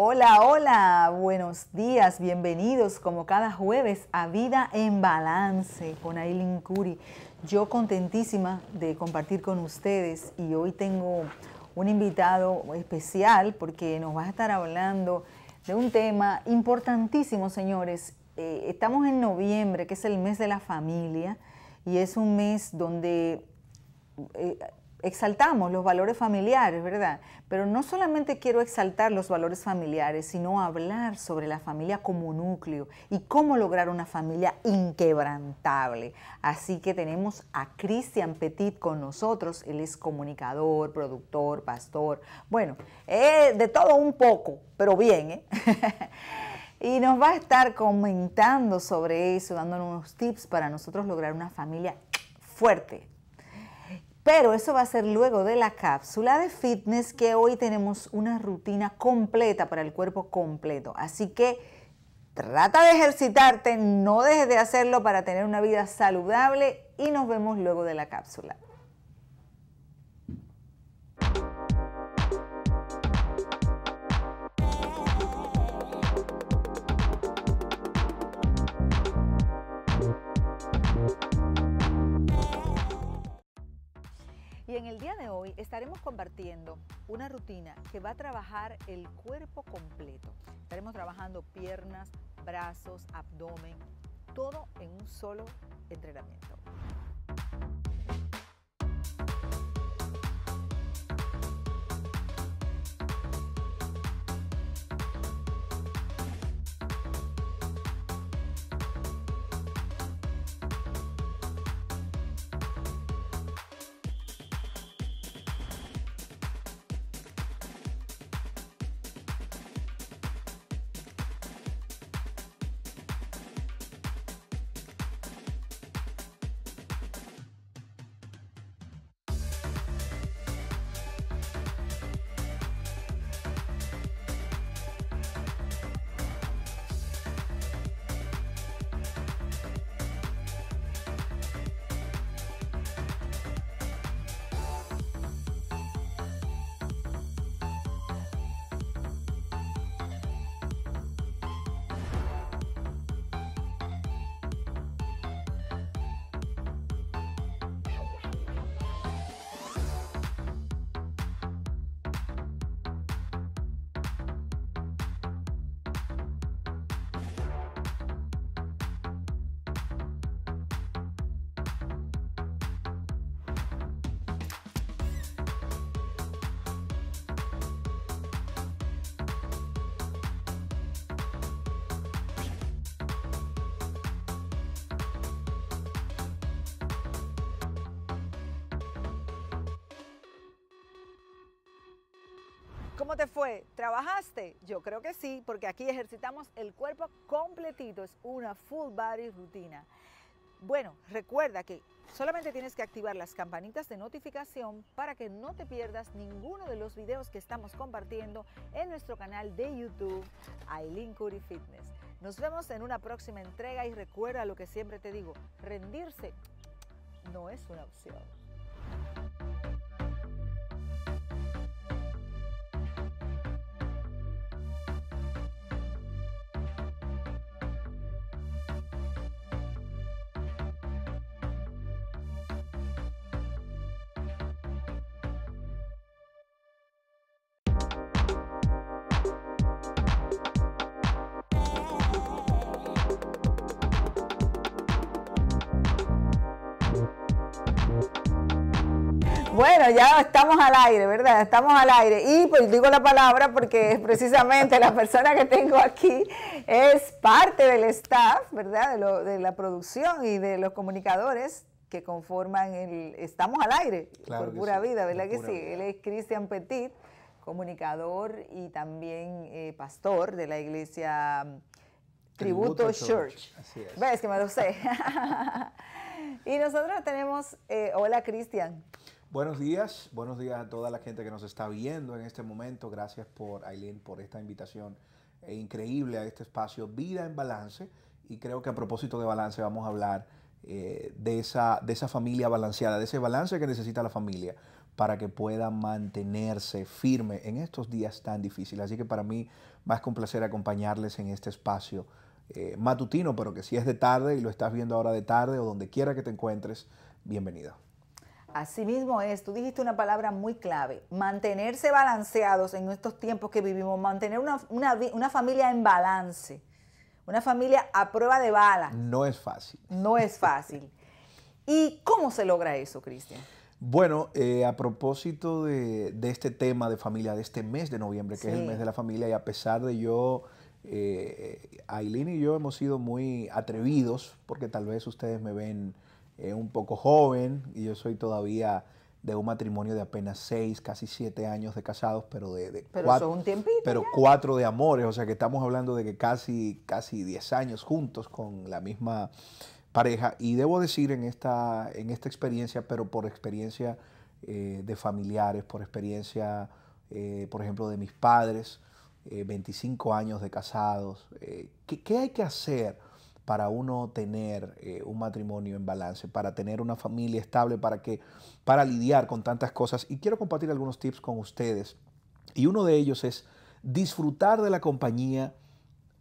Hola, hola, buenos días, bienvenidos como cada jueves a Vida en Balance con Aileen Curi. Yo contentísima de compartir con ustedes y hoy tengo un invitado especial porque nos va a estar hablando de un tema importantísimo, señores. Eh, estamos en noviembre, que es el mes de la familia, y es un mes donde eh, exaltamos los valores familiares, ¿verdad? Pero no solamente quiero exaltar los valores familiares, sino hablar sobre la familia como núcleo y cómo lograr una familia inquebrantable. Así que tenemos a Christian Petit con nosotros. Él es comunicador, productor, pastor, bueno, eh, de todo un poco, pero bien, ¿eh? y nos va a estar comentando sobre eso, dándonos unos tips para nosotros lograr una familia fuerte, pero eso va a ser luego de la cápsula de fitness que hoy tenemos una rutina completa para el cuerpo completo. Así que trata de ejercitarte, no dejes de hacerlo para tener una vida saludable y nos vemos luego de la cápsula. Y en el día de hoy estaremos compartiendo una rutina que va a trabajar el cuerpo completo. Estaremos trabajando piernas, brazos, abdomen, todo en un solo entrenamiento. ¿Cómo te fue? ¿Trabajaste? Yo creo que sí, porque aquí ejercitamos el cuerpo completito, es una full body rutina. Bueno, recuerda que solamente tienes que activar las campanitas de notificación para que no te pierdas ninguno de los videos que estamos compartiendo en nuestro canal de YouTube, Aileen Curry Fitness. Nos vemos en una próxima entrega y recuerda lo que siempre te digo, rendirse no es una opción. Bueno, ya estamos al aire, ¿verdad? Estamos al aire. Y pues digo la palabra porque precisamente la persona que tengo aquí es parte del staff, ¿verdad? De, la producción y de los comunicadores que conforman el Estamos al aire, por pura vida, ¿verdad que sí? Él es Cristian Petit, comunicador y también eh, pastor de la iglesia mm, Tributo, Church. Así es. ¿Ves que me lo sé? y nosotros tenemos, eh, hola Cristian. Buenos días, buenos días a toda la gente que nos está viendo en este momento. Gracias por Aileen por esta invitación increíble a este espacio Vida en Balance. Y creo que a propósito de balance vamos a hablar eh, de, esa, de esa familia balanceada, de ese balance que necesita la familia para que pueda mantenerse firme en estos días tan difíciles. Así que para mí más que un placer acompañarles en este espacio eh, matutino, pero que si es de tarde y lo estás viendo ahora de tarde o donde quiera que te encuentres, bienvenido. Así mismo es, tú dijiste una palabra muy clave, mantenerse balanceados en estos tiempos que vivimos, mantener una, familia en balance, una familia a prueba de bala. No es fácil. No es fácil. ¿Y cómo se logra eso, Cristian? Bueno, eh, a propósito de, este tema de familia, de este mes de noviembre, que es el mes de la familia, y a pesar de yo, eh, Aileen y yo hemos sido muy atrevidos, porque tal vez ustedes me ven es eh, un poco joven y yo soy todavía de un matrimonio de apenas seis, casi siete años de casados, pero de, cuatro, de amores, o sea que estamos hablando de que casi casi diez años juntos con la misma pareja y debo decir en esta en esta experiencia, pero por experiencia eh, de familiares, por experiencia, eh, por ejemplo, de mis padres, 25 años de casados, ¿qué hay que hacer? para uno tener eh, un matrimonio en balance, para tener una familia estable, para, que, para lidiar con tantas cosas. Y quiero compartir algunos tips con ustedes. Y uno de ellos es disfrutar de la compañía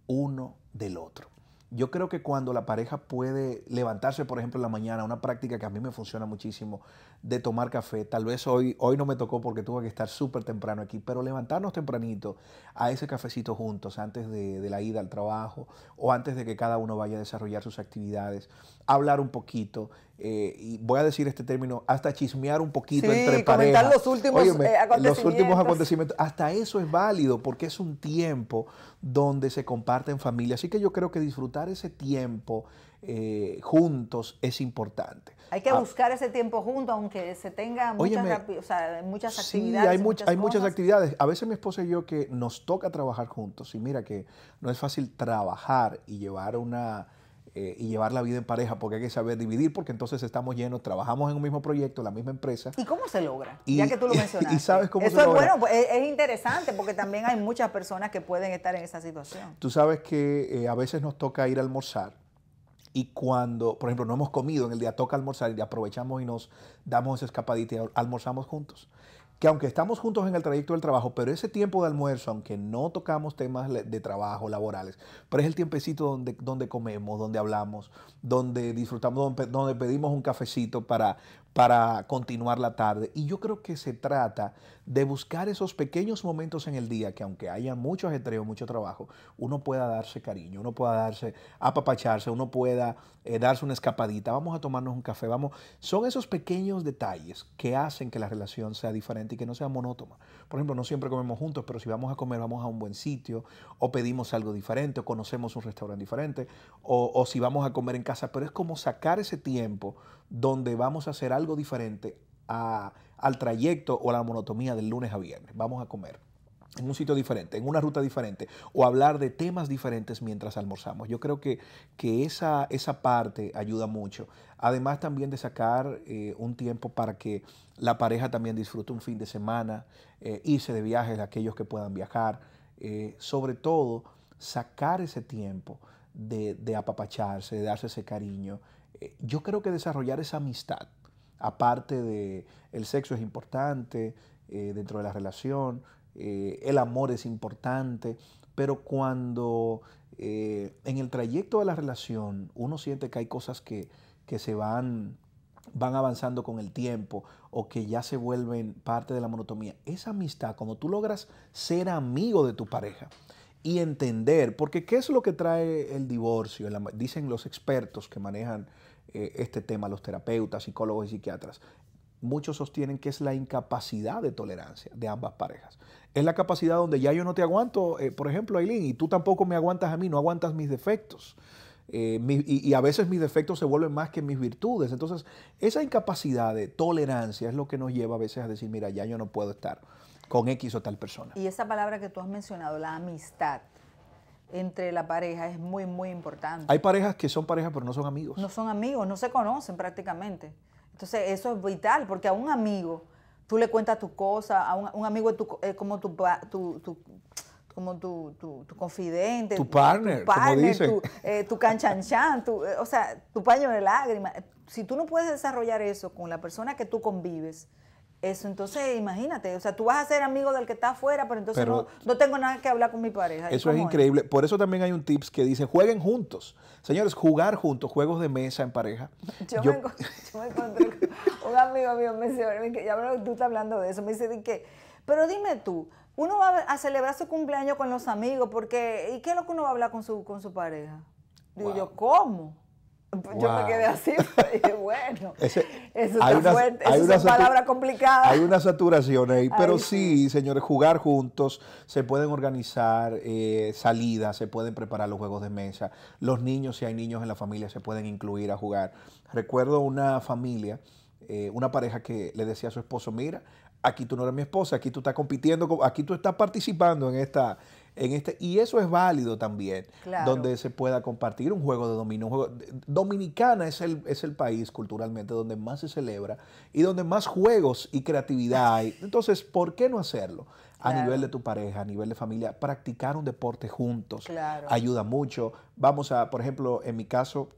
uno del otro. Yo creo que cuando la pareja puede levantarse, por ejemplo, en la mañana, una práctica que a mí me funciona muchísimo, de tomar café, tal vez hoy, hoy no me tocó porque tuve que estar súper temprano aquí, pero levantarnos tempranito a ese cafecito juntos, antes de, de la ida al trabajo o antes de que cada uno vaya a desarrollar sus actividades, hablar un poquito, eh, y voy a decir este término, hasta chismear un poquito entre parejas. Comentar los últimos eh, Los últimos acontecimientos. Hasta eso es válido porque es un tiempo donde se comparten en familia. Así que yo creo que disfrutar ese tiempo eh, juntos es importante. Hay que ah, buscar ese tiempo juntos, aunque se tenga muchas, actividades. sí, Hay, muchas, hay muchas actividades. A veces mi esposa y yo que nos toca trabajar juntos. Y mira que no es fácil trabajar y llevar una eh, y llevar la vida en pareja, porque hay que saber dividir, porque entonces estamos llenos, trabajamos en un mismo proyecto, la misma empresa. ¿Y cómo se logra? ya que tú lo mencionaste. Y sabes cómo se es logra. bueno, pues, es, es, interesante, porque también hay muchas personas que pueden estar en esa situación. Tú sabes que eh, a veces nos toca ir a almorzar y cuando, por ejemplo, no hemos comido en el día, toca almorzar y aprovechamos y nos damos esa escapadita y almorzamos juntos que aunque estamos juntos en el trayecto del trabajo, pero ese tiempo de almuerzo, aunque no tocamos temas de trabajo, laborales, pero es el tiempecito donde, donde comemos, donde hablamos, donde disfrutamos, donde pedimos un cafecito para, para continuar la tarde. Y yo creo que se trata de buscar esos pequeños momentos en el día que aunque haya mucho ajetreo, mucho trabajo, uno pueda darse cariño, uno pueda darse apapacharse, uno pueda eh, darse una escapadita, vamos a tomarnos un café, vamos. Son esos pequeños detalles que hacen que la relación sea diferente y que no sea monótona. Por ejemplo, no siempre comemos juntos, pero si vamos a comer, vamos a un buen sitio, o pedimos algo diferente, o conocemos un restaurante diferente, o, o si vamos a comer en casa, pero es como sacar ese tiempo donde vamos a hacer algo diferente al trayecto o la monotomía del lunes a viernes. Vamos a comer en un sitio diferente, en una ruta diferente, o hablar de temas diferentes mientras almorzamos. Yo creo que, esa, parte ayuda mucho. Además también de sacar eh, un tiempo para que la pareja también disfrute un fin de semana, eh, irse de viajes aquellos que puedan viajar. Eh, sobre todo, sacar ese tiempo de, de apapacharse, de darse ese cariño, eh, yo creo que desarrollar esa amistad, aparte de el sexo es importante eh, dentro de la relación, eh, el amor es importante, pero cuando en el trayecto de la relación uno siente que hay cosas que, se van, van avanzando con el tiempo o que ya se vuelven parte de la monotomía, esa amistad, cuando tú logras ser amigo de tu pareja, y entender, porque ¿qué es lo que trae el divorcio? dicen los expertos que manejan eh, este tema los terapeutas, psicólogos y psiquiatras. Muchos sostienen que es la incapacidad de tolerancia de ambas parejas. Es la capacidad donde ya yo no te aguanto, eh, por ejemplo, Aileen, y tú tampoco me aguantas a mí, no aguantas mis defectos. Eh, y, y, a veces mis defectos se vuelven más que mis virtudes. Entonces, esa incapacidad de tolerancia es lo que nos lleva a veces a decir, mira, ya yo no puedo estar con X o tal persona. Y esa palabra que tú has mencionado, la amistad, entre la pareja es muy, muy importante. Hay parejas que son parejas pero no son amigos. No son amigos, no se conocen prácticamente. Entonces eso es vital porque a un amigo tú le cuentas tu cosa, a un, amigo es, como tu, tu, tu como tu, tu, confidente, tu partner, tu, como eh, dicen. tu, canchanchan, tu, eh, o sea, tu paño de lágrimas. Si tú no puedes desarrollar eso con la persona que tú convives, eso, entonces, imagínate, o sea, tú vas a ser amigo del que está afuera, pero entonces no, tengo nada que hablar con mi pareja. Eso es increíble. Por eso también hay un tips que dice, jueguen juntos. Señores, jugar juntos, juegos de mesa en pareja. Yo, Me, encontré un amigo mío, me dice, ya tú estás hablando de eso, me dice, pero dime tú, uno va a celebrar su cumpleaños con los amigos, porque, ¿y qué es lo que uno va a hablar con su, con su pareja? Digo yo, ¿cómo? Pues yo me quedé así, pues, bueno, eso hay es una palabra complicada. Hay una saturación ahí, pero sí, señores, jugar juntos, se pueden organizar eh, salidas, se pueden preparar los juegos de mesa, los niños, si hay niños en la familia, se pueden incluir a jugar. Recuerdo una familia, eh, una pareja que le decía a su esposo, mira, aquí tú no eres mi esposa, aquí tú estás compitiendo, aquí tú estás participando en esta este, y eso es válido también, donde se pueda compartir un juego de dominio. Dominicana es el, es el país culturalmente donde más se celebra y donde más juegos y creatividad hay. Entonces, ¿por qué no hacerlo? a nivel de tu pareja, a nivel de familia, practicar un deporte juntos ayuda mucho. Vamos a, por ejemplo, en mi caso,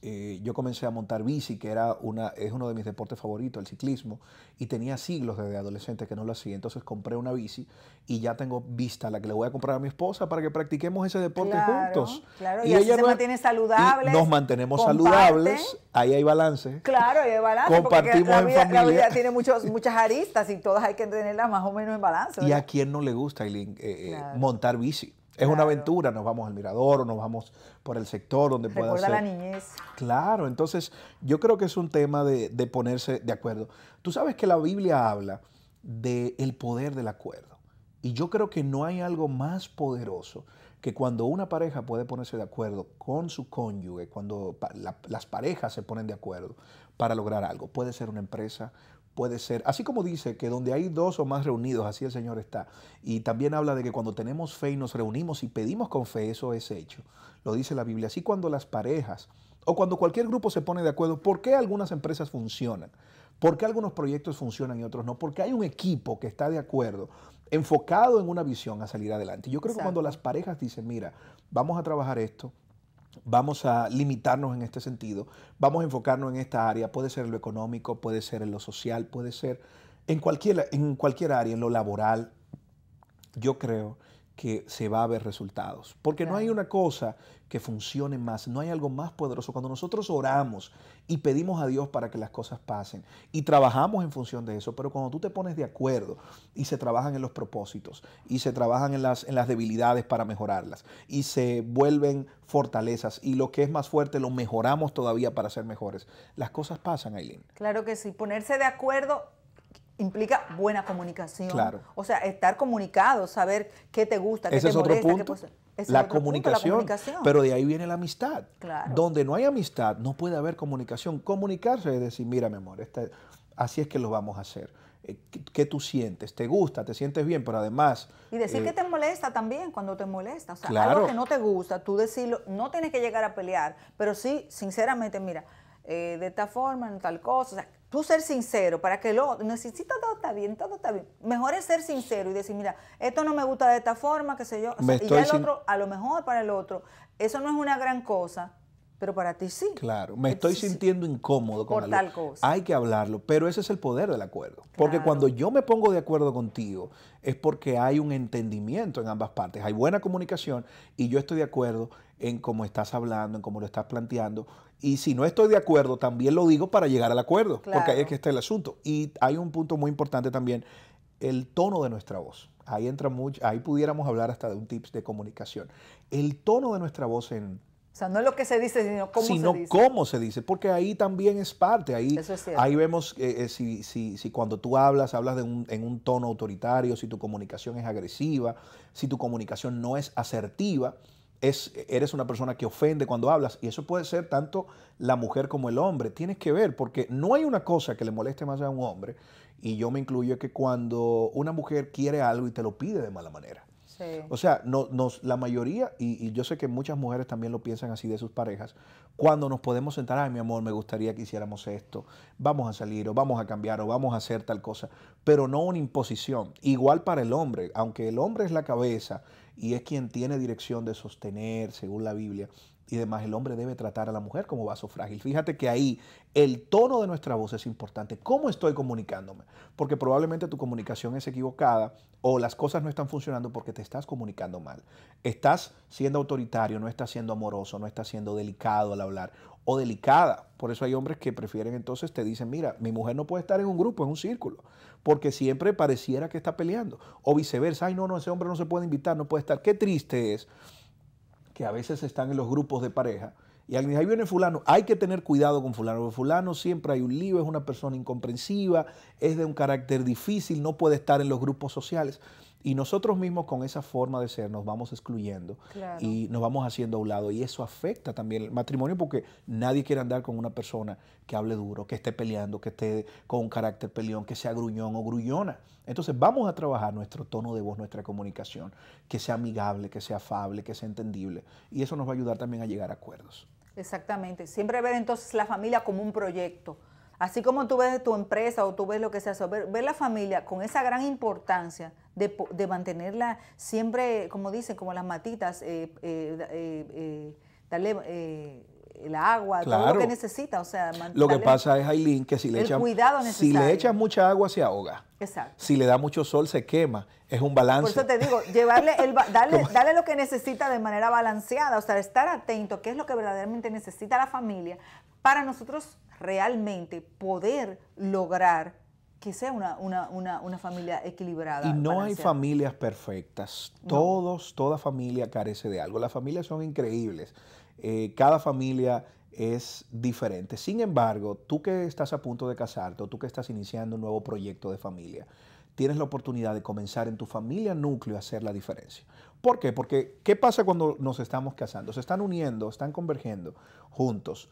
eh, yo comencé a montar bici, que era una, es uno de mis deportes favoritos, el ciclismo, y tenía siglos desde adolescente que no lo hacía. Entonces compré una bici y ya tengo vista la que le voy a comprar a mi esposa para que practiquemos ese deporte juntos. Claro, y, ella se mantiene saludables. Nos mantenemos saludables, ahí hay balance. Claro, hay balance. Compartimos la vida, tiene muchos, muchas aristas y todas hay que tenerlas más o menos en balance. ¿Y a quién no le gusta, eh, eh, montar bici? Es una aventura, nos vamos al mirador o nos vamos por el sector donde pueda ser. la niñez. Claro, entonces yo creo que es un tema de, ponerse de acuerdo. Tú sabes que la Biblia habla del poder del acuerdo. Y yo creo que no hay algo más poderoso que cuando una pareja puede ponerse de acuerdo con su cónyuge, cuando las parejas se ponen de acuerdo para lograr algo. Puede ser una empresa, puede ser, así como dice que donde hay dos o más reunidos, así el Señor está. Y también habla de que cuando tenemos fe y nos reunimos y pedimos con fe, eso es hecho. Lo dice la Biblia. Así cuando las parejas o cuando cualquier grupo se pone de acuerdo, ¿por qué algunas empresas funcionan? ¿Por qué algunos proyectos funcionan y otros no? Porque hay un equipo que está de acuerdo, enfocado en una visión a salir adelante. Yo creo que cuando las parejas dicen, mira, vamos a trabajar esto, Vamos a limitarnos en este sentido, vamos a enfocarnos en esta área, puede ser en lo económico, puede ser en lo social, puede ser en cualquier, en cualquier área, en lo laboral. Yo creo que se va a ver resultados. Porque no hay una cosa que funcione más, no hay algo más poderoso. Cuando nosotros oramos y pedimos a Dios para que las cosas pasen y trabajamos en función de eso, pero cuando tú te pones de acuerdo y se trabajan en los propósitos y se trabajan en las, en las debilidades para mejorarlas y se vuelven fortalezas y lo que es más fuerte lo mejoramos todavía para ser mejores, las cosas pasan, Aileen. Claro que sí, ponerse de acuerdo implica buena comunicación. O sea, estar comunicado, saber qué te gusta, qué te es molesta, otro punto. es la, comunicación, Pero de ahí viene la amistad. Donde no hay amistad, no puede haber comunicación. Comunicarse es decir, mira, mi amor, este, así es que lo vamos a hacer. Eh, ¿Qué, tú sientes? ¿Te gusta? ¿Te sientes bien? Pero además... Y decir eh, que te molesta también cuando te molesta. O sea, claro. algo que no te gusta, tú decirlo, no tienes que llegar a pelear, pero sí, sinceramente, mira, eh, de esta forma, en tal cosa, o sea, tú ser sincero, para que lo, otro todo está bien, todo está bien, mejor es ser sincero y decir, mira, esto no me gusta de esta forma, qué sé yo, y ya el otro, a lo mejor para el otro, eso no es una gran cosa, pero para ti sí. Claro, me estoy sintiendo incómodo con Por tal cosa. Hay que hablarlo, pero ese es el poder del acuerdo. Porque cuando yo me pongo de acuerdo contigo, es porque hay un entendimiento en ambas partes, hay buena comunicación y yo estoy de acuerdo en cómo estás hablando, en cómo lo estás planteando. Y si no estoy de acuerdo, también lo digo para llegar al acuerdo, porque ahí es que está el asunto. Y hay un punto muy importante también, el tono de nuestra voz. Ahí entra mucho, ahí pudiéramos hablar hasta de un tips de comunicación. El tono de nuestra voz en o sea, no es lo que se dice, sino cómo se dice. Sino cómo se dice, porque ahí también es parte. Ahí, ahí vemos eh, eh, si, si, si, cuando tú hablas, hablas en un tono autoritario, si tu comunicación es agresiva, si tu comunicación no es asertiva. Es, eres una persona que ofende cuando hablas y eso puede ser tanto la mujer como el hombre. Tienes que ver porque no hay una cosa que le moleste más a un hombre y yo me incluyo que cuando una mujer quiere algo y te lo pide de mala manera. O sea, la mayoría, y, y, yo sé que muchas mujeres también lo piensan así de sus parejas, cuando nos podemos sentar, ay mi amor, me gustaría que hiciéramos esto, vamos a salir o vamos a cambiar o vamos a hacer tal cosa, pero no una imposición. Igual para el hombre, aunque el hombre es la cabeza y es quien tiene dirección de sostener, según la Biblia, y demás, el hombre debe tratar a la mujer como vaso frágil. Fíjate que ahí el tono de nuestra voz es importante. ¿Cómo estoy comunicándome? Porque probablemente tu comunicación es equivocada o las cosas no están funcionando porque te estás comunicando mal. Estás siendo autoritario, no estás siendo amoroso, no estás siendo delicado al hablar o delicada. Por eso hay hombres que prefieren entonces, te dicen, mira, mi mujer no puede estar en un grupo, en un círculo, porque siempre pareciera que está peleando. O viceversa, ay, no, no, ese hombre no se puede invitar, no puede estar. Qué triste es que a veces están en los grupos de pareja, y alguien dice, ahí viene fulano, hay que tener cuidado con fulano, porque fulano siempre hay un lío, es una persona incomprensiva, es de un carácter difícil, no puede estar en los grupos sociales. Y nosotros mismos con esa forma de ser nos vamos excluyendo y nos vamos haciendo a un lado. Y eso afecta también el matrimonio porque nadie quiere andar con una persona que hable duro, que esté peleando, que esté con un carácter peleón, que sea gruñón o gruñona. Entonces vamos a trabajar nuestro tono de voz, nuestra comunicación, que sea amigable, que sea afable, que sea entendible. Y eso nos va a ayudar también a llegar a acuerdos. Exactamente. Siempre ver entonces la familia como un proyecto Así como tú ves tu empresa o tú ves lo que sea, ver, ver la familia con esa gran importancia de, mantenerla siempre, como dicen, como las matitas, eh, eh, eh, darle el agua, todo lo que necesita. O sea, lo que pasa es, Aileen, que si le, echan, si le echas mucha agua, se ahoga. Exacto. Si le da mucho sol, se quema. Es un balance. Por eso te digo, llevarle el, darle, darle, lo que necesita de manera balanceada, o sea, estar atento, qué es lo que verdaderamente necesita la familia para nosotros realmente poder lograr que sea una, familia equilibrada. Y no hay familias perfectas. Todos, toda familia carece de algo. Las familias son increíbles. Eh, cada familia es diferente. Sin embargo, tú que estás a punto de casarte o tú que estás iniciando un nuevo proyecto de familia, tienes la oportunidad de comenzar en tu familia núcleo a hacer la diferencia. ¿Por qué? Porque ¿qué pasa cuando nos estamos casando? Se están uniendo, están convergiendo juntos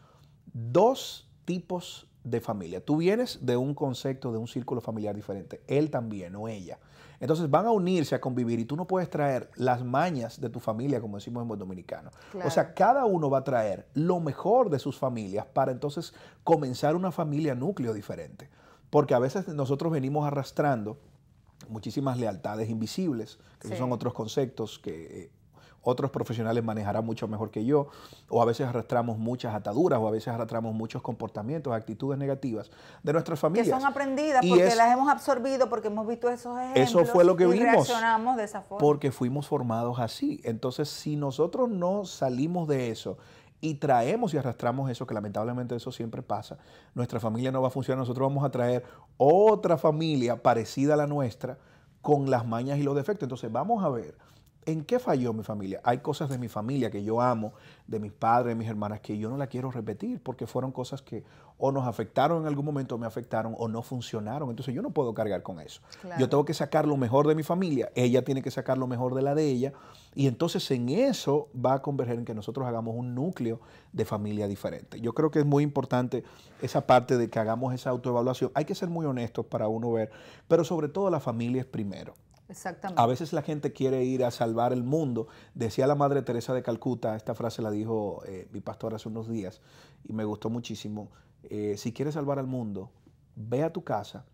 dos tipos de familia. Tú vienes de un concepto, de un círculo familiar diferente, él también o ella. Entonces van a unirse, a convivir y tú no puedes traer las mañas de tu familia, como decimos en buen dominicano. O sea, cada uno va a traer lo mejor de sus familias para entonces comenzar una familia núcleo diferente. Porque a veces nosotros venimos arrastrando muchísimas lealtades invisibles, que son otros conceptos que eh, otros profesionales manejarán mucho mejor que yo, o a veces arrastramos muchas ataduras, o a veces arrastramos muchos comportamientos, actitudes negativas de nuestras familias. Que son aprendidas porque las hemos absorbido, porque hemos visto esos ejemplos. Eso fue lo que y vimos. Reaccionamos de esa forma. Porque fuimos formados así. Entonces, si nosotros no salimos de eso y traemos y arrastramos eso, que lamentablemente eso siempre pasa, nuestra familia no va a funcionar, nosotros vamos a traer otra familia parecida a la nuestra con las mañas y los defectos. Entonces vamos a ver ¿En qué falló mi familia? Hay cosas de mi familia que yo amo, de mis padres, de mis hermanas, que yo no la quiero repetir porque fueron cosas que o nos afectaron en algún momento, me afectaron o no funcionaron. Entonces yo no puedo cargar con eso. Yo tengo que sacar lo mejor de mi familia, ella tiene que sacar lo mejor de la de ella. Y entonces en eso va a converger en que nosotros hagamos un núcleo de familia diferente. Yo creo que es muy importante esa parte de que hagamos esa autoevaluación. Hay que ser muy honestos para uno ver, pero sobre todo la familia es primero. Exactamente. A veces la gente quiere ir a salvar el mundo. Decía la Madre Teresa de Calcuta, esta frase la dijo eh, mi pastor hace unos días y me gustó muchísimo. Eh, si quieres salvar al mundo, ve a tu casa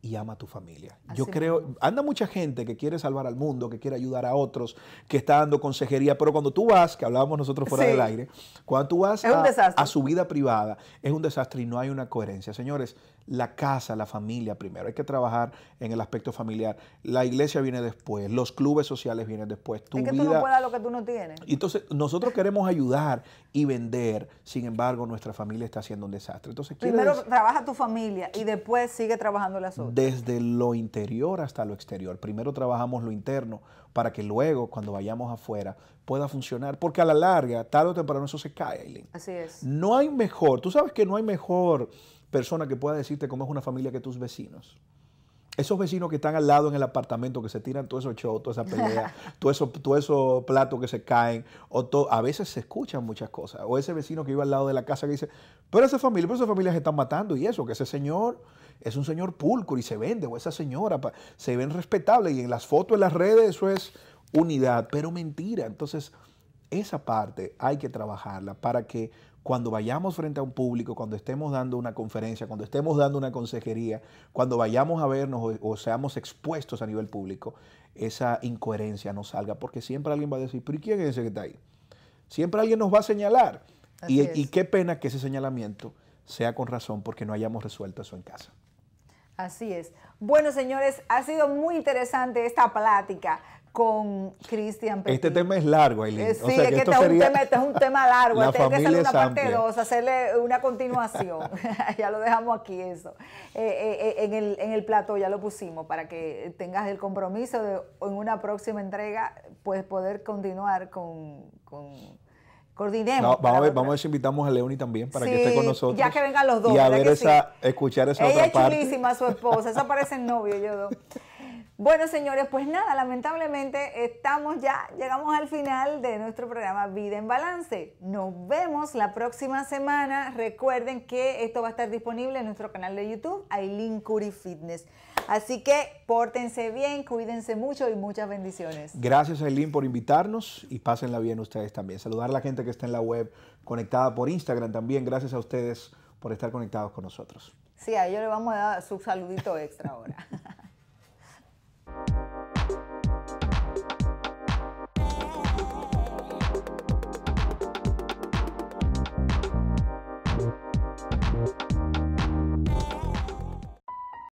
y ama a tu familia. Yo creo, anda mucha gente que quiere salvar al mundo, que quiere ayudar a otros, que está dando consejería, pero cuando tú vas, que hablábamos nosotros fuera del aire, cuando tú vas a, a su vida privada, es un desastre y no hay una coherencia. Señores, la casa, la familia primero. Hay que trabajar en el aspecto familiar. La iglesia viene después, los clubes sociales vienen después. Tu es que tú no puedas lo que tú no tienes. Entonces, nosotros queremos ayudar y vender, sin embargo, nuestra familia está haciendo un desastre. Entonces, primero trabaja tu familia y después sigue trabajando las otras. Desde lo interior hasta lo exterior. Primero trabajamos lo interno para que luego, cuando vayamos afuera, pueda funcionar. Porque a la larga, tarde o temprano, eso se cae, Así es. No hay mejor, tú sabes que no hay mejor persona que pueda decirte cómo es una familia que tus vecinos. Esos vecinos que están al lado en el apartamento, que se tiran todo esos shows, toda esa pelea, todo eso, todo esos platos que se caen, o a veces se escuchan muchas cosas. O ese vecino que iba al lado de la casa que dice, pero esa familia, pero esa familia se están matando, y eso, que ese señor es un señor pulcro y se vende, o esa señora, se ven respetables, y en las fotos, en las redes, eso es unidad, pero mentira. Entonces, esa parte hay que trabajarla para que cuando vayamos frente a un público, cuando estemos dando una conferencia, cuando estemos dando una consejería, cuando vayamos a vernos o, seamos expuestos a nivel público, esa incoherencia no salga, porque siempre alguien va a decir, pero quién es ese que está ahí? Siempre alguien nos va a señalar. y qué pena que ese señalamiento sea con razón, porque no hayamos resuelto eso en casa. Así es. Bueno, señores, ha sido muy interesante esta plática con Cristian Este tema es largo, Aileen. Eh, sí, es que, este, este, es un tema, largo. La este que hacerle una parte 2, hacerle una continuación. ya lo dejamos aquí eso. Eh, eh, en, el, en plato ya lo pusimos para que tengas el compromiso de en una próxima entrega pues poder continuar con, coordinemos. vamos a ver, a si invitamos a Leoni también para que esté con nosotros. Ya que vengan los dos. Y a ver esa, escuchar esa Ella Ella es chulísima su esposa, eso parece el novio yo dos. Bueno, señores, pues nada, lamentablemente estamos ya, llegamos al final de nuestro programa Vida en Balance. Nos vemos la próxima semana. Recuerden que esto va a estar disponible en nuestro canal de YouTube, Aileen Curry Fitness. Así que pórtense bien, cuídense mucho y muchas bendiciones. Gracias, Aileen, por invitarnos y pásenla bien ustedes también. Saludar a la gente que está en la web, conectada por Instagram también. Gracias a ustedes por estar conectados con nosotros. Sí, a ellos le vamos a dar su saludito extra ahora. Thank you.